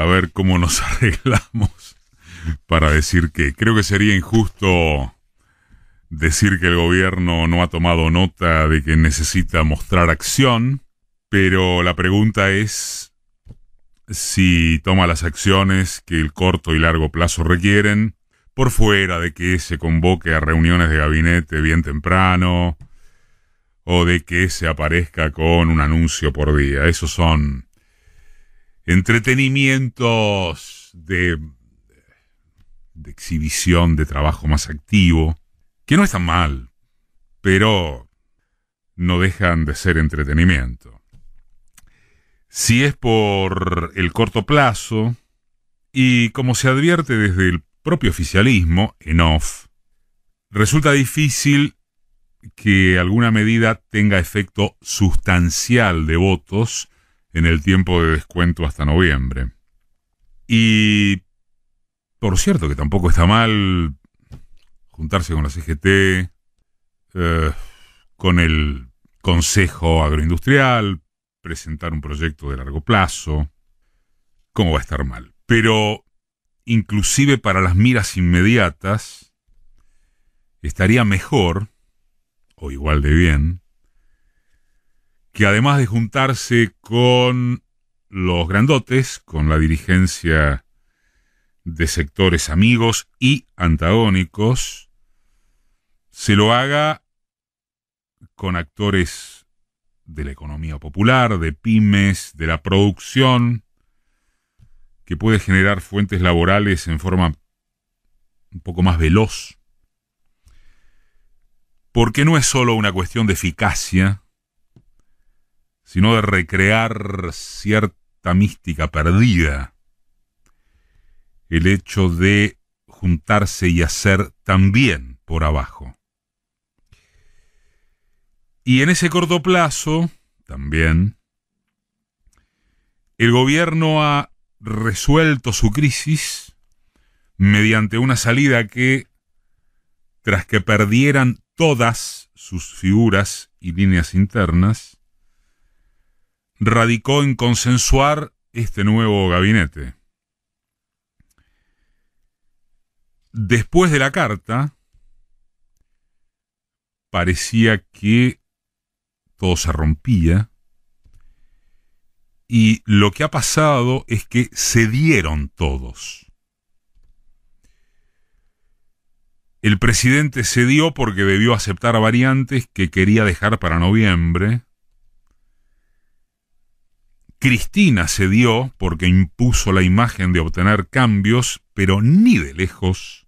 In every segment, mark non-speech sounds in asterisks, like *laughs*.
a ver cómo nos *laughs* arreglamos para decir que creo que sería injusto decir que el gobierno no ha tomado nota de que necesita mostrar acción, pero la pregunta es si toma las acciones que el corto y largo plazo requieren, por fuera de que se convoque a reuniones de gabinete bien temprano, o de que se aparezca con un anuncio por día. Esos son entretenimientos de, exhibición, de trabajo más activo, que no están mal, pero no dejan de ser entretenimiento. Si es por el corto plazo, y como se advierte desde el propio oficialismo, en off, resulta difícil que alguna medida tenga efecto sustancial de votos en el tiempo de descuento hasta noviembre. Y por cierto que tampoco está mal juntarse con la CGT, eh, con el Consejo Agroindustrial, presentar un proyecto de largo plazo. ¿Cómo va a estar mal? Pero inclusive para las miras inmediatas, estaría mejor, o igual de bien, que además de juntarse con los grandotes, con la dirigencia de sectores amigos y antagónicos, se lo haga con actores de la economía popular, de pymes, de la producción, que puede generar fuentes laborales en forma un poco más veloz. Porque no es solo una cuestión de eficacia, sino de recrear cierta mística perdida. El hecho de juntarse y hacer también por abajo. Y en ese corto plazo, también, el gobierno ha resuelto su crisis mediante una salida que, tras que perdieran todas sus figuras y líneas internas, radicó en consensuar este nuevo gabinete. Después de la carta, parecía que todo se rompía y lo que ha pasado es que cedieron todos. El presidente cedió porque debió aceptar variantes que quería dejar para noviembre Cristina cedió porque impuso la imagen de obtener cambios, pero ni de lejos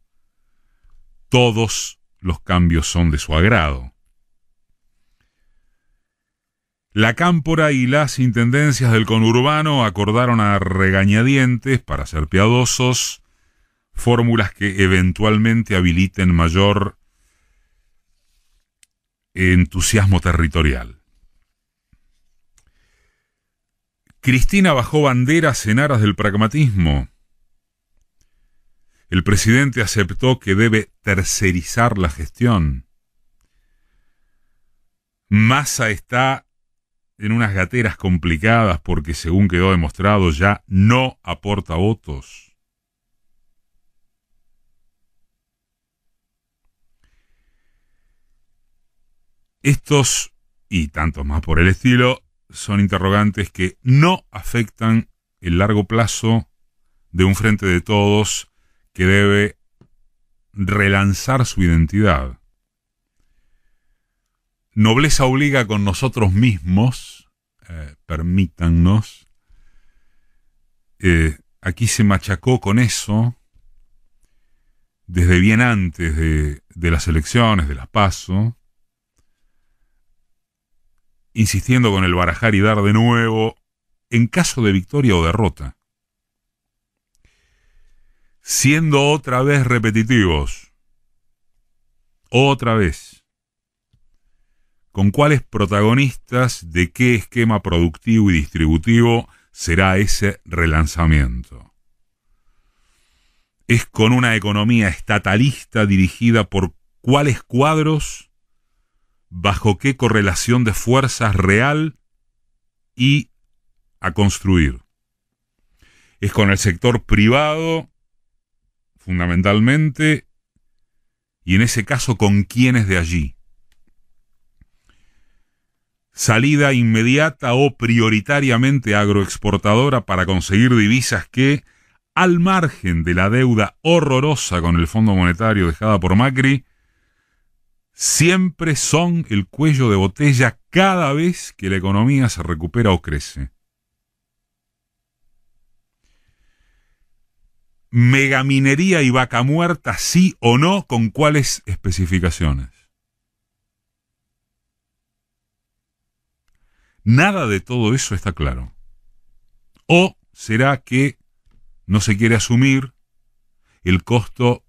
todos los cambios son de su agrado. La Cámpora y las intendencias del conurbano acordaron a regañadientes, para ser piadosos, fórmulas que eventualmente habiliten mayor entusiasmo territorial. Cristina bajó banderas en aras del pragmatismo. El presidente aceptó que debe tercerizar la gestión. Massa está en unas gateras complicadas porque, según quedó demostrado, ya no aporta votos. Estos, y tantos más por el estilo, son interrogantes que no afectan el largo plazo de un frente de todos que debe relanzar su identidad. Nobleza obliga con nosotros mismos, eh, permítannos, eh, aquí se machacó con eso desde bien antes de, de las elecciones, de las pasos, insistiendo con el barajar y dar de nuevo, en caso de victoria o derrota. Siendo otra vez repetitivos. Otra vez. ¿Con cuáles protagonistas de qué esquema productivo y distributivo será ese relanzamiento? ¿Es con una economía estatalista dirigida por cuáles cuadros? bajo qué correlación de fuerzas real y a construir. Es con el sector privado, fundamentalmente, y en ese caso con quienes de allí. Salida inmediata o prioritariamente agroexportadora para conseguir divisas que, al margen de la deuda horrorosa con el Fondo Monetario dejada por Macri, siempre son el cuello de botella cada vez que la economía se recupera o crece. Megaminería y vaca muerta, sí o no, con cuáles especificaciones. Nada de todo eso está claro. ¿O será que no se quiere asumir el costo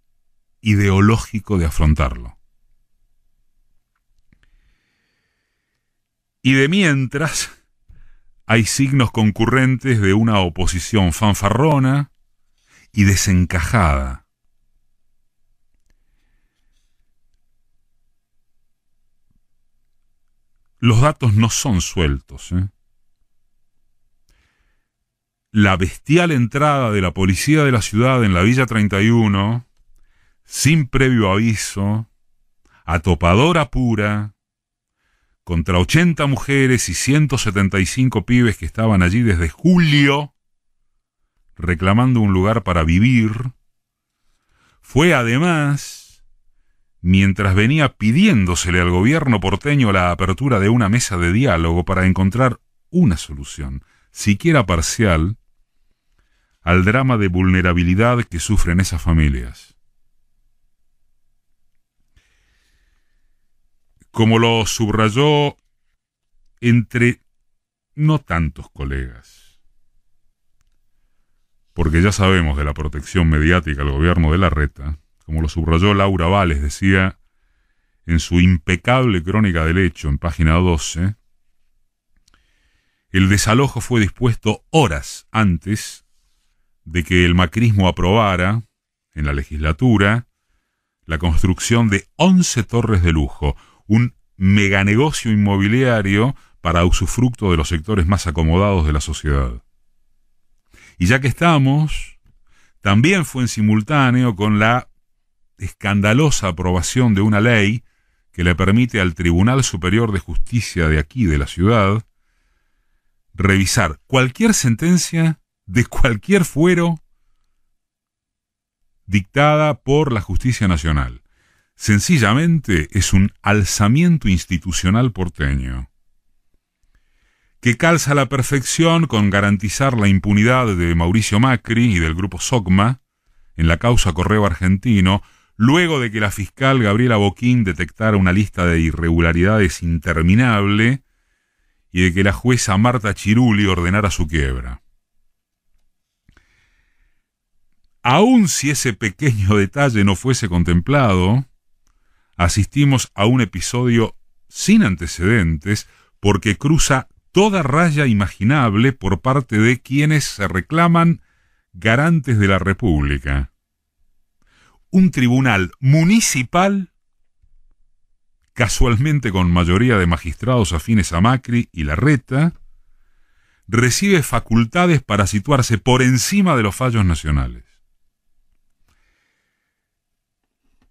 ideológico de afrontarlo? Y de mientras, hay signos concurrentes de una oposición fanfarrona y desencajada. Los datos no son sueltos. ¿eh? La bestial entrada de la policía de la ciudad en la Villa 31, sin previo aviso, a pura, contra 80 mujeres y 175 pibes que estaban allí desde julio reclamando un lugar para vivir, fue además mientras venía pidiéndosele al gobierno porteño la apertura de una mesa de diálogo para encontrar una solución, siquiera parcial, al drama de vulnerabilidad que sufren esas familias. como lo subrayó entre no tantos colegas. Porque ya sabemos de la protección mediática al gobierno de la reta, como lo subrayó Laura Vales, decía en su impecable crónica del hecho, en página 12, el desalojo fue dispuesto horas antes de que el macrismo aprobara, en la legislatura, la construcción de 11 torres de lujo, un meganegocio inmobiliario para usufructo de los sectores más acomodados de la sociedad. Y ya que estamos, también fue en simultáneo con la escandalosa aprobación de una ley que le permite al Tribunal Superior de Justicia de aquí, de la ciudad, revisar cualquier sentencia de cualquier fuero dictada por la justicia nacional. Sencillamente es un alzamiento institucional porteño, que calza a la perfección con garantizar la impunidad de Mauricio Macri y del grupo SOCMA en la causa Correo Argentino, luego de que la fiscal Gabriela Boquín detectara una lista de irregularidades interminable y de que la jueza Marta Chiruli ordenara su quiebra. Aun si ese pequeño detalle no fuese contemplado, asistimos a un episodio sin antecedentes porque cruza toda raya imaginable por parte de quienes se reclaman garantes de la República. Un tribunal municipal, casualmente con mayoría de magistrados afines a Macri y Larreta, recibe facultades para situarse por encima de los fallos nacionales.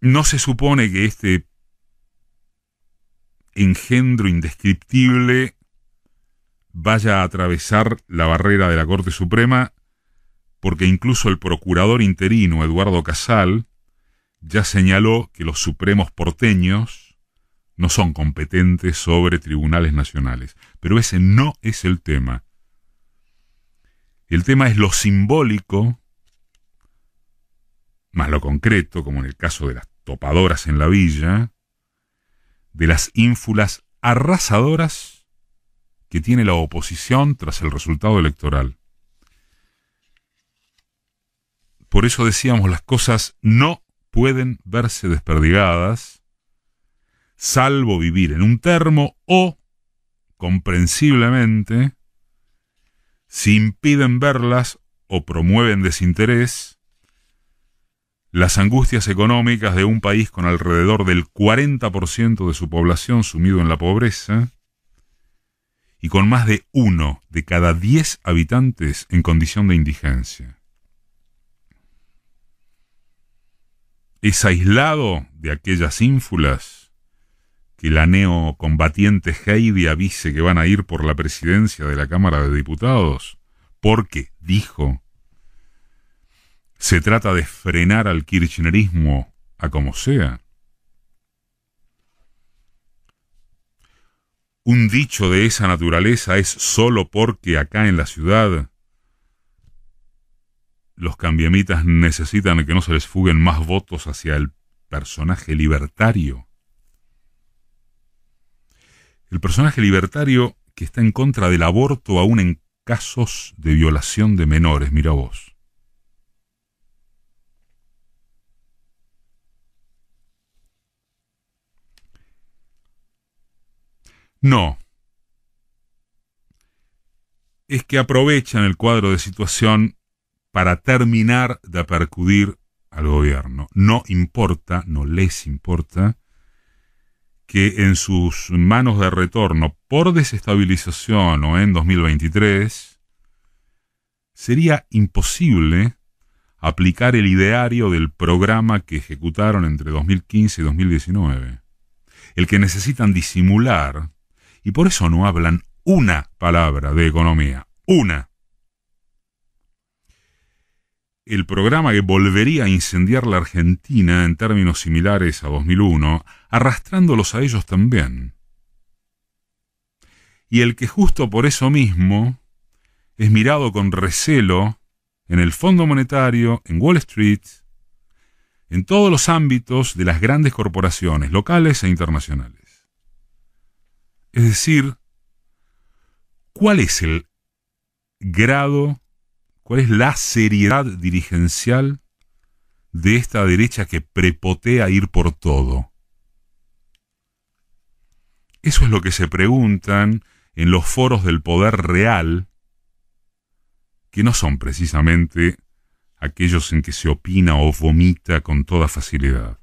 No se supone que este engendro indescriptible vaya a atravesar la barrera de la Corte Suprema, porque incluso el procurador interino Eduardo Casal ya señaló que los supremos porteños no son competentes sobre tribunales nacionales. Pero ese no es el tema. El tema es lo simbólico, más lo concreto, como en el caso de las topadoras en la villa, de las ínfulas arrasadoras que tiene la oposición tras el resultado electoral. Por eso decíamos, las cosas no pueden verse desperdigadas, salvo vivir en un termo o, comprensiblemente, si impiden verlas o promueven desinterés, las angustias económicas de un país con alrededor del 40% de su población sumido en la pobreza y con más de uno de cada diez habitantes en condición de indigencia. Es aislado de aquellas ínfulas que la neocombatiente Heidi avise que van a ir por la presidencia de la Cámara de Diputados, porque, dijo, se trata de frenar al kirchnerismo a como sea. Un dicho de esa naturaleza es solo porque acá en la ciudad los cambiamitas necesitan que no se les fuguen más votos hacia el personaje libertario. El personaje libertario que está en contra del aborto aún en casos de violación de menores, mira vos No. Es que aprovechan el cuadro de situación para terminar de percudir al gobierno. No importa, no les importa, que en sus manos de retorno por desestabilización o en 2023 sería imposible aplicar el ideario del programa que ejecutaron entre 2015 y 2019, el que necesitan disimular y por eso no hablan una palabra de economía. Una. El programa que volvería a incendiar la Argentina en términos similares a 2001, arrastrándolos a ellos también. Y el que justo por eso mismo es mirado con recelo en el Fondo Monetario, en Wall Street, en todos los ámbitos de las grandes corporaciones locales e internacionales. Es decir, ¿cuál es el grado, cuál es la seriedad dirigencial de esta derecha que prepotea ir por todo? Eso es lo que se preguntan en los foros del poder real, que no son precisamente aquellos en que se opina o vomita con toda facilidad.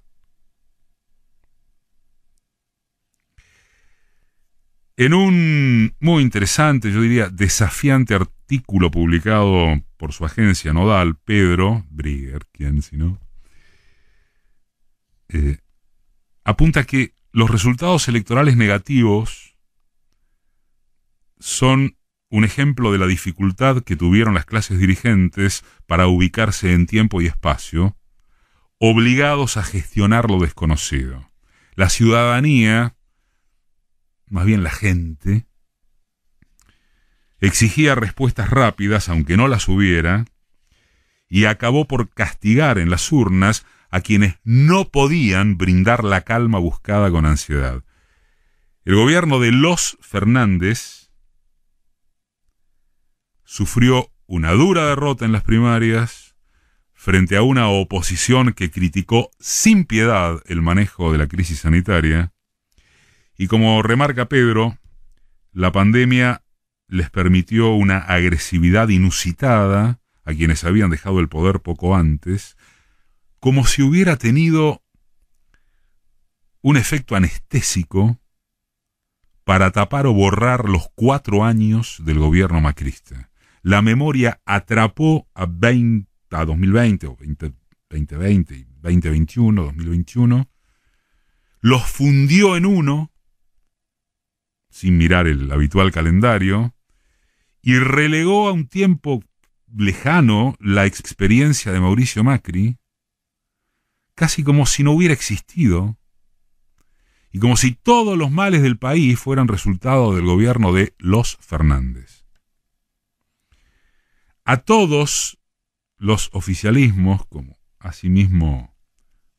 En un muy interesante, yo diría, desafiante artículo publicado por su agencia nodal, Pedro Brigger, quien si no, eh, apunta que los resultados electorales negativos son un ejemplo de la dificultad que tuvieron las clases dirigentes para ubicarse en tiempo y espacio, obligados a gestionar lo desconocido. La ciudadanía más bien la gente, exigía respuestas rápidas, aunque no las hubiera, y acabó por castigar en las urnas a quienes no podían brindar la calma buscada con ansiedad. El gobierno de los Fernández sufrió una dura derrota en las primarias frente a una oposición que criticó sin piedad el manejo de la crisis sanitaria y como remarca Pedro, la pandemia les permitió una agresividad inusitada a quienes habían dejado el poder poco antes, como si hubiera tenido un efecto anestésico para tapar o borrar los cuatro años del gobierno macrista. La memoria atrapó a, 20, 2020 2020 2021, 2021, los fundió en uno sin mirar el habitual calendario, y relegó a un tiempo lejano la experiencia de Mauricio Macri, casi como si no hubiera existido, y como si todos los males del país fueran resultado del gobierno de los Fernández. A todos los oficialismos, como asimismo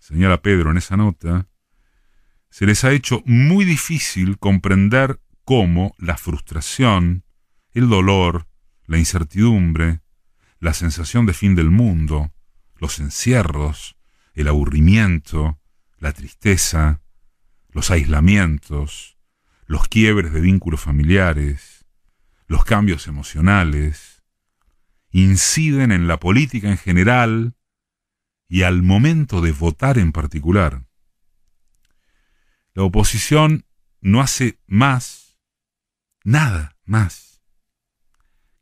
señala Pedro en esa nota, se les ha hecho muy difícil comprender cómo la frustración, el dolor, la incertidumbre, la sensación de fin del mundo, los encierros, el aburrimiento, la tristeza, los aislamientos, los quiebres de vínculos familiares, los cambios emocionales, inciden en la política en general y al momento de votar en particular. La oposición no hace más nada más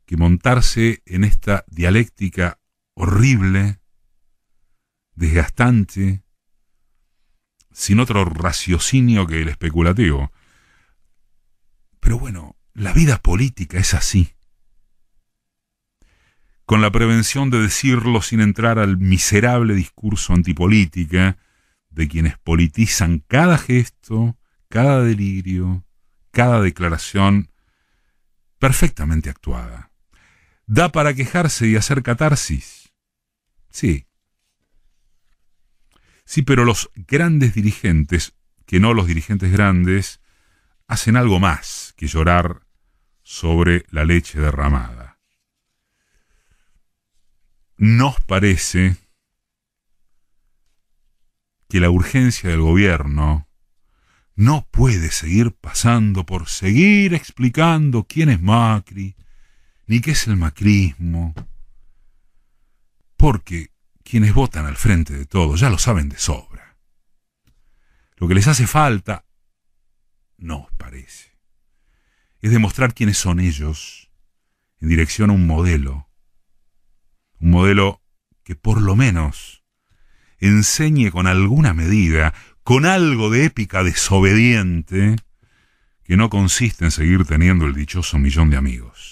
que montarse en esta dialéctica horrible, desgastante, sin otro raciocinio que el especulativo. Pero bueno, la vida política es así. Con la prevención de decirlo sin entrar al miserable discurso antipolítica de quienes politizan cada gesto, cada delirio, cada declaración perfectamente actuada. Da para quejarse y hacer catarsis. Sí. Sí, pero los grandes dirigentes, que no los dirigentes grandes, hacen algo más que llorar sobre la leche derramada. Nos parece que la urgencia del gobierno no puede seguir pasando por seguir explicando quién es Macri, ni qué es el macrismo, porque quienes votan al frente de todo ya lo saben de sobra. Lo que les hace falta, no os parece, es demostrar quiénes son ellos en dirección a un modelo, un modelo que por lo menos enseñe con alguna medida con algo de épica desobediente que no consiste en seguir teniendo el dichoso millón de amigos.